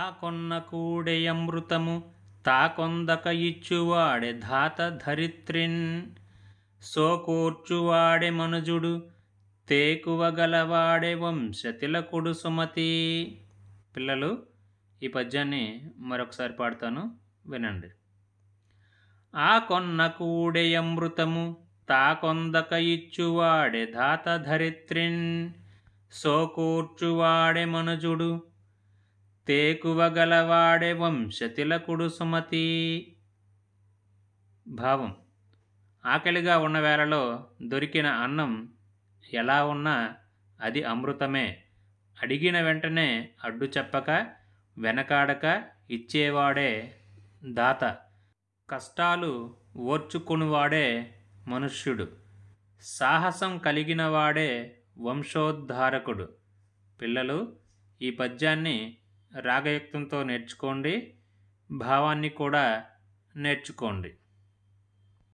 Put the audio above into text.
ఆ కొన్న కూడే అమృతము తాకొందక ఇచ్చువాడే ధాత ధరిత్రిన్ సోకూర్చువాడే మనుజుడు తేకువగలవాడే వంశతిలకుడు సుమతి పిల్లలు ఈ పద్యాన్ని మరొకసారి పాడతాను వినండి ఆ కొన్న కూడే అమృతము తాకొందక ఇచ్చువాడే ధాత ధరిత్రిన్ సోకూర్చువాడే మనుజుడు తేకువగలవాడే వంశతిలకుడు సుమతి భావం ఆకలిగా ఉన్న వేళలో దొరికిన అన్నం ఎలా ఉన్నా అది అమృతమే అడిగిన వెంటనే అడ్డు చెప్పక వెనకాడక ఇచ్చేవాడే దాత కష్టాలు ఓర్చుకునివాడే మనుష్యుడు సాహసం కలిగినవాడే వంశోద్ధారకుడు పిల్లలు ఈ పద్యాన్ని రాగయుక్తంతో నేర్చుకోండి భావాన్ని కూడా నేర్చుకోండి